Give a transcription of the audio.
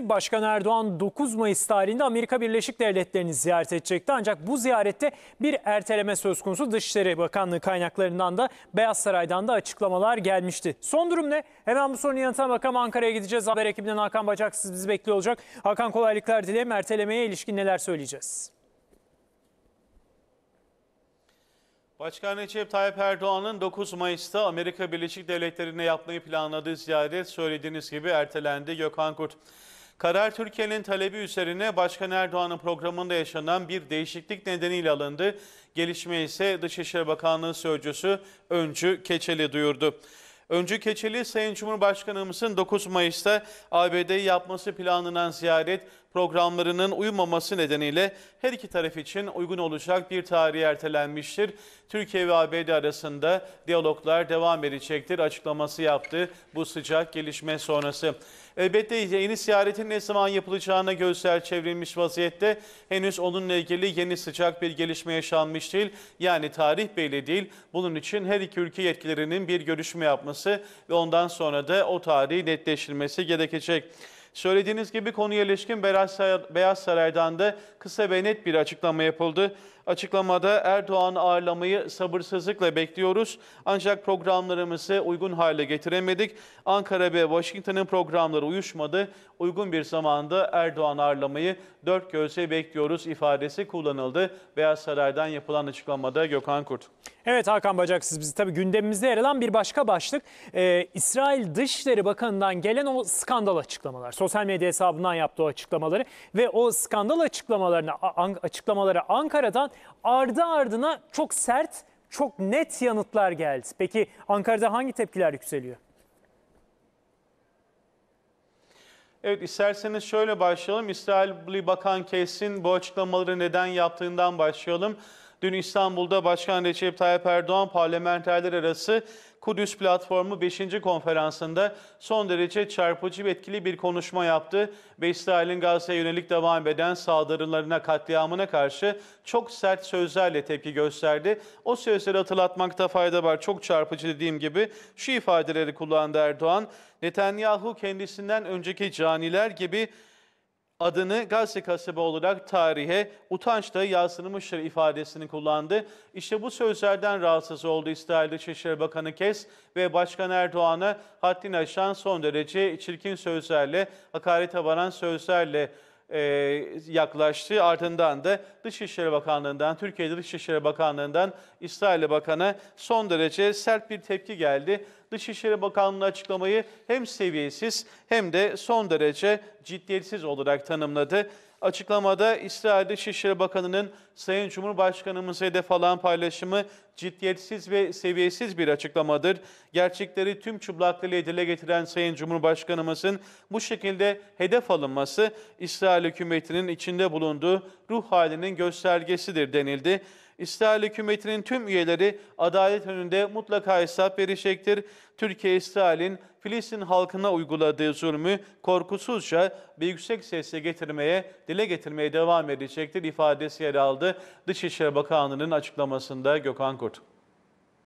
Başkan Erdoğan 9 Mayıs tarihinde Amerika Birleşik Devletleri'ni ziyaret edecekti. Ancak bu ziyarette bir erteleme söz konusu. Dışişleri Bakanlığı kaynaklarından da Beyaz Saray'dan da açıklamalar gelmişti. Son durum ne? Hemen bu sorunun yanıtına bakalım. Ankara'ya gideceğiz. Haber ekibinden Hakan Bacaksız bizi bekliyor olacak. Hakan kolaylıklar dilerim. Ertelemeye ilişkin neler söyleyeceğiz? Başkan Recep Tayyip Erdoğan'ın 9 Mayıs'ta Amerika Birleşik Devletleri'ne yapmayı planladığı ziyaret söylediğiniz gibi ertelendi Gökhan Kurt. Karar Türkiye'nin talebi üzerine Başkan Erdoğan'ın programında yaşanan bir değişiklik nedeniyle alındı. Gelişme ise Dışişleri Bakanlığı Sözcüsü Öncü Keçeli duyurdu. Öncü Keçeli, Sayın Cumhurbaşkanımızın 9 Mayıs'ta ABD yapması planlanan ziyaret programlarının uymaması nedeniyle her iki taraf için uygun olacak bir tarih ertelenmiştir. Türkiye ve ABD arasında diyaloglar devam edecektir açıklaması yaptı bu sıcak gelişme sonrası. Elbette yeni ziyaretin ne zaman yapılacağına gözler çevrilmiş vaziyette henüz onunla ilgili yeni sıcak bir gelişme yaşanmış değil. Yani tarih belli değil. Bunun için her iki ülke yetkilerinin bir görüşme yapması ve ondan sonra da o tarihi netleştirilmesi gerekecek. Söylediğiniz gibi konuya ilişkin Beyaz Saray'dan da kısa ve net bir açıklama yapıldı. Açıklamada Erdoğan ağırlamayı sabırsızlıkla bekliyoruz ancak programlarımızı uygun hale getiremedik. Ankara ve Washington'ın programları uyuşmadı. Uygun bir zamanda Erdoğan ağırlamayı dört gözle bekliyoruz ifadesi kullanıldı. Beyaz Saray'dan yapılan açıklamada Gökhan Kurt. Evet Hakan Bacaksız bizi tabii gündemimizde yer alan bir başka başlık e, İsrail Dışişleri Bakanı'ndan gelen o skandal açıklamalar. Sosyal medya hesabından yaptığı açıklamaları ve o skandal açıklamalarını açıklamaları Ankara'dan ardı ardına çok sert, çok net yanıtlar geldi. Peki Ankara'da hangi tepkiler yükseliyor? Evet isterseniz şöyle başlayalım. İsrail Bakan Kes'in bu açıklamaları neden yaptığından başlayalım. Dün İstanbul'da Başkan Recep Tayyip Erdoğan parlamenterler arası Kudüs Platformu 5. konferansında son derece çarpıcı ve etkili bir konuşma yaptı ve İsrail'in Gazze'ye yönelik devam eden saldırılarına, katliamına karşı çok sert sözlerle tepki gösterdi. O sözleri hatırlatmakta fayda var. Çok çarpıcı dediğim gibi şu ifadeleri kullandı Erdoğan. Netanyahu kendisinden önceki caniler gibi adını Gazze kasaba olarak tarihe utançla yansımıştır ifadesini kullandı. İşte bu sözlerden rahatsız oldu İsrail Dışişleri Bakanı Kes ve Başkan Erdoğan'a haddini aşan son derece çirkin sözlerle, hakarete varan sözlerle e, yaklaştı. Ardından da Dışişleri Bakanlığı'ndan, Türkiye'de Dışişleri Bakanlığı'ndan İsrail bakan'a son derece sert bir tepki geldi. Dışişleri Bakanlığı açıklamayı hem seviyesiz hem de son derece ciddiyetsiz olarak tanımladı. Açıklamada İsrail Dışişleri Bakanı'nın Sayın Cumhurbaşkanımız hedef alan paylaşımı ciddiyetsiz ve seviyesiz bir açıklamadır. Gerçekleri tüm çıplaklığıyla dile getiren Sayın Cumhurbaşkanımızın bu şekilde hedef alınması İsrail hükümetinin içinde bulunduğu ruh halinin göstergesidir denildi. İsrail hükümetinin tüm üyeleri adalet önünde mutlaka hesap verecektir. Türkiye, İsrail'in Filistin halkına uyguladığı zulmü korkusuzca ve yüksek sesle getirmeye, dile getirmeye devam edecektir ifadesi yer aldı Dışişleri Bakanlığı'nın açıklamasında Gökhan Kurt.